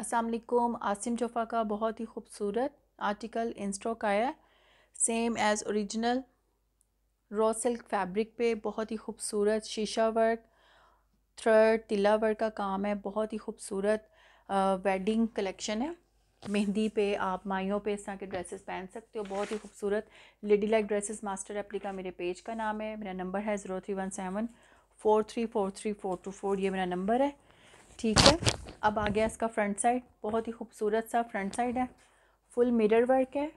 असलकुम आसिम जोफ़ा का बहुत ही खूबसूरत आर्टिकल इन स्टॉक आया same as original raw silk fabric पे बहुत ही खूबसूरत शीशा वर्क थ्रेड तिला वर्क का काम है बहुत ही खूबसूरत वेडिंग कलेक्शन है मेहंदी पे आप माइयों पे इस तरह के ड्रेसेस पहन सकते हो बहुत ही खूबसूरत lady like dresses master applique मेरे पेज का नाम है मेरा नंबर है zero three one seven four three four three four two four ये मेरा नंबर है ठीक है अब आ गया इसका फ्रंट साइड बहुत ही खूबसूरत सा फ्रंट साइड है फुल मिरर वर्क है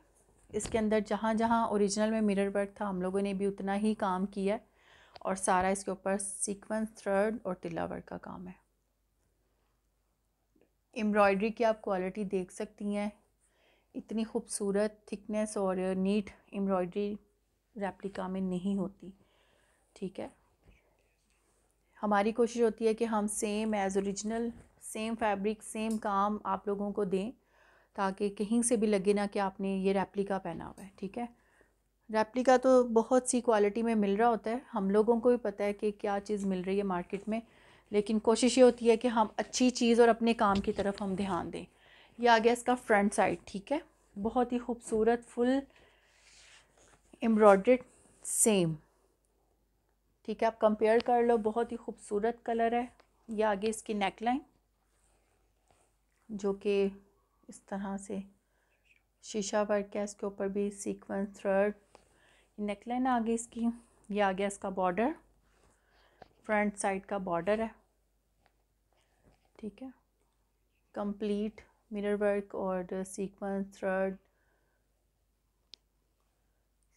इसके अंदर जहाँ जहाँ ओरिजिनल में मिरर वर्क था हम लोगों ने भी उतना ही काम किया और सारा इसके ऊपर सीक्वेंस थ्रेड और तिल्ला वर्क का काम है एम्ब्रॉयडरी की आप क्वालिटी देख सकती हैं इतनी खूबसूरत थिकनेस और नीट एम्ब्रॉयडरी रेप्लिका में नहीं होती ठीक है हमारी कोशिश होती है कि हम same as original same fabric same काम आप लोगों को दें ताकि कहीं से भी लगे ना कि आपने ये रेप्लिका पहना हुआ है ठीक है रेप्लिका तो बहुत सी क्वालिटी में मिल रहा होता है हम लोगों को भी पता है कि क्या चीज़ मिल रही है मार्केट में लेकिन कोशिश ये होती है कि हम अच्छी चीज़ और अपने काम की तरफ हम ध्यान दें यह आ गया इसका फ्रंट साइड ठीक है बहुत ही खूबसूरत फुल एम्ब्रॉड्रेड सेम ठीक है आप कंपेयर कर लो बहुत ही खूबसूरत कलर है ये आगे इसकी नेकलाइन जो कि इस तरह से शीशा वर्क है इसके ऊपर भी सीक्वेंस थ्रेड नेकलाइन आ गई इसकी ये आ गया इसका बॉर्डर फ्रंट साइड का बॉर्डर है ठीक है कंप्लीट मिरर वर्क और सीक्वेंस थ्रेड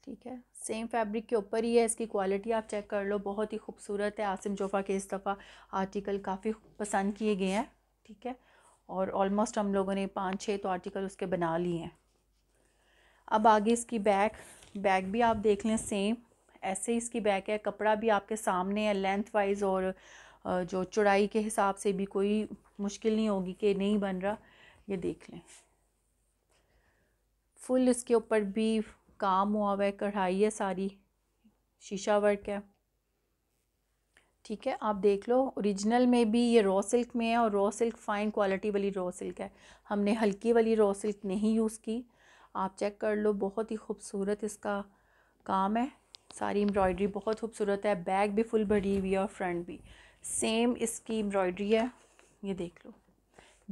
ठीक है सेम फैब्रिक के ऊपर ही है इसकी क्वालिटी आप चेक कर लो बहुत ही खूबसूरत है आसिम जोफ़ा के इस दफ़ा आर्टिकल काफ़ी पसंद किए गए हैं ठीक है और ऑलमोस्ट हम लोगों ने पाँच छः तो आर्टिकल उसके बना लिए हैं अब आगे इसकी बैक बैग भी आप देख लें सेम ऐसे ही इसकी बैक है कपड़ा भी आपके सामने है लेंथ वाइज और जो चौड़ाई के हिसाब से भी कोई मुश्किल नहीं होगी कि नहीं बन रहा ये देख लें फुल इसके ऊपर भी काम हुआ हुआ है कढ़ाई है सारी शीशा वर्क है ठीक है आप देख लो ओरिजिनल में भी ये रॉ सिल्क में है और रॉ सिल्क फ़ाइन क्वालिटी वाली रॉ सिल्क है हमने हल्की वाली रॉ सिल्क नहीं यूज़ की आप चेक कर लो बहुत ही खूबसूरत इसका काम है सारी एम्ब्रॉयडरी बहुत खूबसूरत है बैक भी फुल भरी हुई है और फ्रंट भी सेम इसकी एम्ब्रॉयडरी है ये देख लो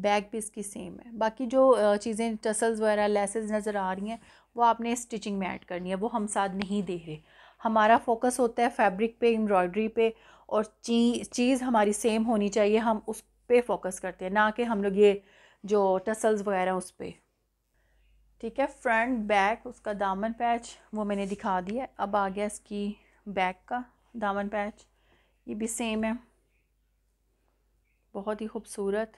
बैग भी इसकी सेम है बाकी जो चीज़ें टसल्स वगैरह लेसेस नज़र आ रही हैं वो आपने स्टिचिंग में ऐड करनी है वो हम साथ नहीं दे रहे हमारा फोकस होता है फैब्रिक पे एम्ब्रॉयडरी पे और चीज़ चीज़ हमारी सेम होनी चाहिए हम उस पर फोकस करते हैं ना कि हम लोग ये जो टसल्स वगैरह उस पर ठीक है फ्रंट बैक उसका दामन पैच वो मैंने दिखा दिया अब आ गया इसकी बैक का दामन पैच ये भी सेम है बहुत ही खूबसूरत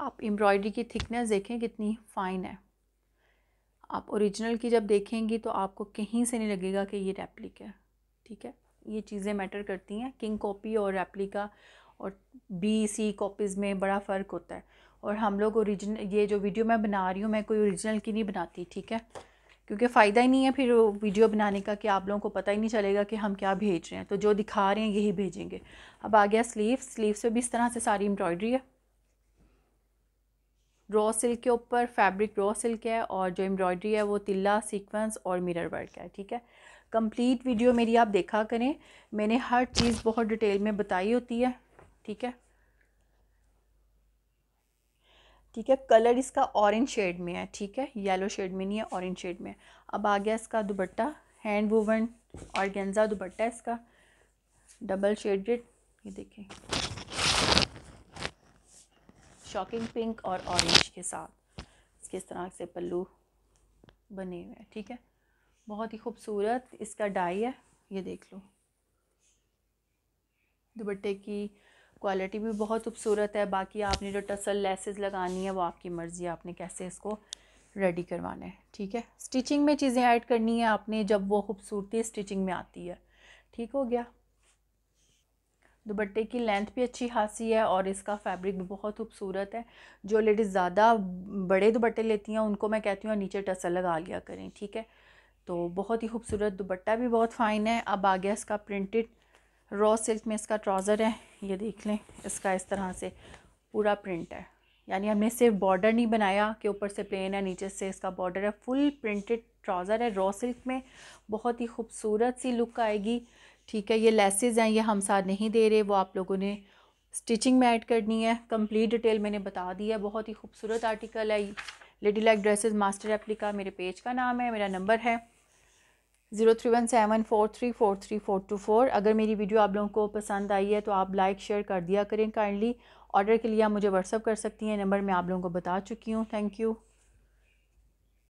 आप एम्ब्रॉयडरी की थिकनेस देखें कितनी फ़ाइन है आप ओरिजिनल की जब देखेंगी तो आपको कहीं से नहीं लगेगा कि ये रेप्लिक है ठीक है ये चीज़ें मैटर करती हैं किंग कॉपी और रेप्लिका और बी सी कॉपीज़ में बड़ा फ़र्क होता है और हम लोग ओरिजिनल ये जो वीडियो मैं बना रही हूँ मैं कोई ओरिजिनल की नहीं बनाती ठीक है क्योंकि फ़ायदा ही नहीं है फिर वीडियो बनाने का कि आप लोगों को पता ही नहीं चलेगा कि हम क्या भेज रहे हैं तो जो दिखा रहे हैं यही भेजेंगे अब आ गया स्लीव स्लीव से भी इस तरह से सारी एम्ब्रॉयडरी है रॉ सिल्क के ऊपर फैब्रिक रॉ सिल्क है और जो एम्ब्रॉयडरी है वो तिल्ला सीक्वेंस और मिरर वर्क है ठीक है कंप्लीट वीडियो मेरी आप देखा करें मैंने हर चीज़ बहुत डिटेल में बताई होती है ठीक है ठीक है कलर इसका ऑरेंज शेड में है ठीक है येलो शेड में नहीं है ऑरेंज शेड में है अब आ गया इसका दुबट्टा हैंड वूवन और गेंजा है इसका डबल शेडेड ये देखें शॉकिंग पिंक और ऑरेंज के साथ इसके इस तरह से पल्लू बने हुए हैं ठीक है बहुत ही खूबसूरत इसका डाई है ये देख लो दुपट्टे की क्वालिटी भी बहुत खूबसूरत है बाकी आपने जो टसल लेसेस लगानी है वो आपकी मर्ज़ी है आपने कैसे इसको रेडी करवाना है ठीक है स्टिचिंग में चीज़ें ऐड करनी है आपने जब वो खूबसूरती स्टिचिंग में आती है ठीक हो गया दुपट्टे की लेंथ भी अच्छी खासी है और इसका फैब्रिक भी बहुत खूबसूरत है जो लेडीज़ ज़्यादा बड़े दुपट्टे लेती हैं उनको मैं कहती हूँ नीचे टसल लगा लिया करें ठीक है तो बहुत ही खूबसूरत दुपट्टा भी बहुत फ़ाइन है अब आ गया इसका प्रिंटेड रॉ सिल्क में इसका ट्राउज़र है ये देख लें इसका इस तरह से पूरा प्रिंट है यानी हमने सिर्फ बॉर्डर नहीं बनाया कि ऊपर से प्लेन है नीचे से इसका बॉर्डर है फुल प्रिंटेड ट्राउज़र है रॉ सिल्क में बहुत ही खूबसूरत सी लुक आएगी ठीक है ये लेसेज हैं ये हम साथ नहीं दे रहे वो आप लोगों ने स्टिचिंग में ऐड करनी है कंप्लीट डिटेल मैंने बता दी है बहुत ही खूबसूरत आर्टिकल है lady like dresses master applique मेरे पेज का नाम है मेरा नंबर है zero three one seven four three four three four two four अगर मेरी वीडियो आप लोगों को पसंद आई है तो आप लाइक शेयर कर दिया करें काइंडली ऑर्डर के लिए आप मुझे व्हाट्सअप कर सकती हैं नंबर मैं आप लोगों को बता चुकी हूँ थैंक यू